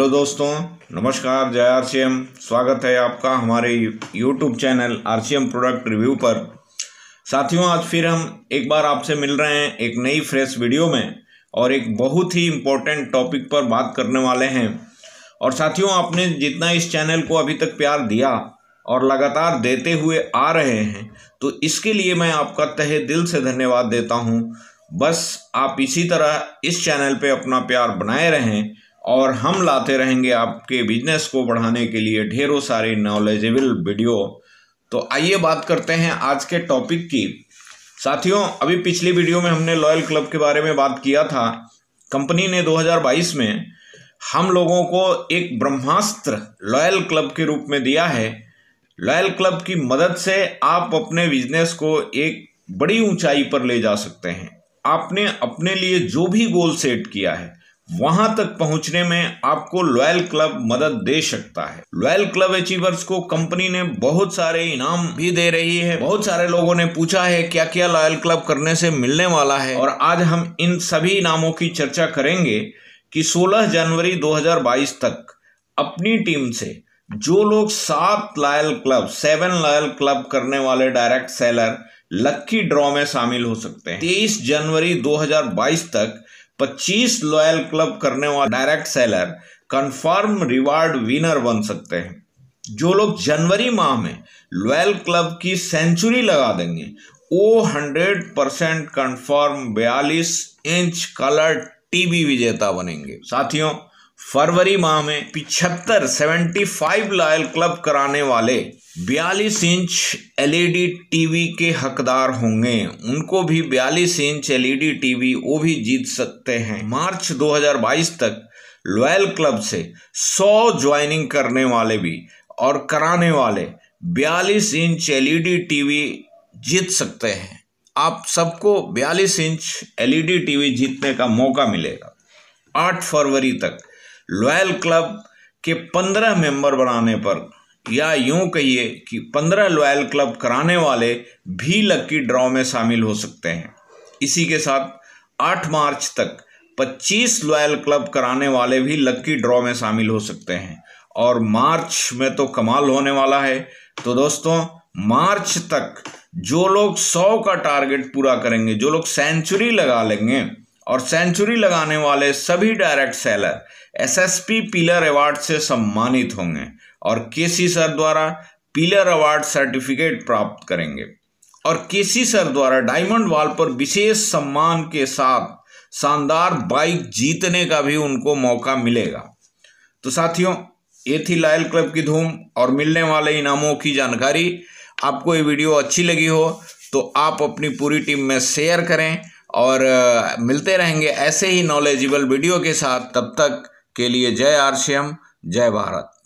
hello दोस्तों नमस्कार जय आर स्वागत है आपका हमारे YouTube channel R product review पर साथियों आज फिर हम एक बार आपसे मिल रहे हैं एक नई फ्रेश वीडियो में और एक बहुत ही इम्पोर्टेंट टॉपिक पर बात करने वाले हैं और साथियों आपने जितना इस चैनल को अभी तक प्यार दिया और लगातार देते हुए आ रहे हैं तो इसके लिए मैं आपका तहे दिल से धन्यवाद देता हूँ बस आप इसी तरह इस चैनल पर अपना प्यार बनाए रहें और हम लाते रहेंगे आपके बिजनेस को बढ़ाने के लिए ढेरों सारे नॉलेजेबल वीडियो तो आइए बात करते हैं आज के टॉपिक की साथियों अभी पिछली वीडियो में हमने लॉयल क्लब के बारे में बात किया था कंपनी ने 2022 में हम लोगों को एक ब्रह्मास्त्र लॉयल क्लब के रूप में दिया है लॉयल क्लब की मदद से आप अपने बिजनेस को एक बड़ी ऊंचाई पर ले जा सकते हैं आपने अपने लिए जो भी गोल सेट किया है वहां तक पहुंचने में आपको लॉयल क्लब मदद दे सकता है लॉयल क्लब अचीवर्स को कंपनी ने बहुत सारे इनाम भी दे रही है बहुत सारे लोगों ने पूछा है क्या क्या लॉयल क्लब करने से मिलने वाला है और आज हम इन सभी इनामों की चर्चा करेंगे कि 16 जनवरी 2022 तक अपनी टीम से जो लोग सात loyal club seven loyal club करने वाले डायरेक्ट सेलर लक्की ड्रॉ में शामिल हो सकते हैं 23 जनवरी 2022 तक पच्चीस लॉयल क्लब करने वाले direct seller confirm reward winner बन सकते हैं जो लोग जनवरी माह में लॉयल क्लब की सेंचुरी लगा देंगे वो 100 परसेंट कन्फर्म बयालीस इंच कलर टीवी विजेता बनेंगे साथियों फरवरी माह में पिछहत्तर सेवेंटी फाइव लायल क्लब कराने वाले बयालीस इंच एलईडी टीवी के हकदार होंगे उनको भी बयालीस इंच एलईडी टीवी वो भी जीत सकते हैं मार्च 2022 तक लॉयल क्लब से 100 ज्वाइनिंग करने वाले भी और कराने वाले बयालीस इंच एलईडी टीवी जीत सकते हैं आप सबको बयालीस इंच एलईडी टीवी जीतने का मौका मिलेगा 8 फरवरी तक लॉयल क्लब के पंद्रह मेंबर बनाने पर या यूं कहिए कि पंद्रह लॉयल क्लब कराने वाले भी लकी ड्रॉ में शामिल हो सकते हैं इसी के साथ आठ मार्च तक पच्चीस लॉयल क्लब कराने वाले भी लकी ड्रॉ में शामिल हो सकते हैं और मार्च में तो कमाल होने वाला है तो दोस्तों मार्च तक जो लोग सौ का टारगेट पूरा करेंगे जो लोग सेंचुरी लगा लेंगे और सेंचुरी लगाने वाले सभी direct seller SSP pillar award से सम्मानित होंगे और केसी सर द्वारा पीलर अवार्ड सर्टिफिकेट प्राप्त करेंगे और केसी सर द्वारा डायमंड वॉल पर विशेष सम्मान के साथ शानदार बाइक जीतने का भी उनको मौका मिलेगा तो साथियों ये थी लायल क्लब की धूम और मिलने वाले इनामों की जानकारी आपको ये वीडियो अच्छी लगी हो तो आप अपनी पूरी टीम में शेयर करें और मिलते रहेंगे ऐसे ही नॉलेजेबल वीडियो के साथ तब तक के लिए जय आरसीएम जय भारत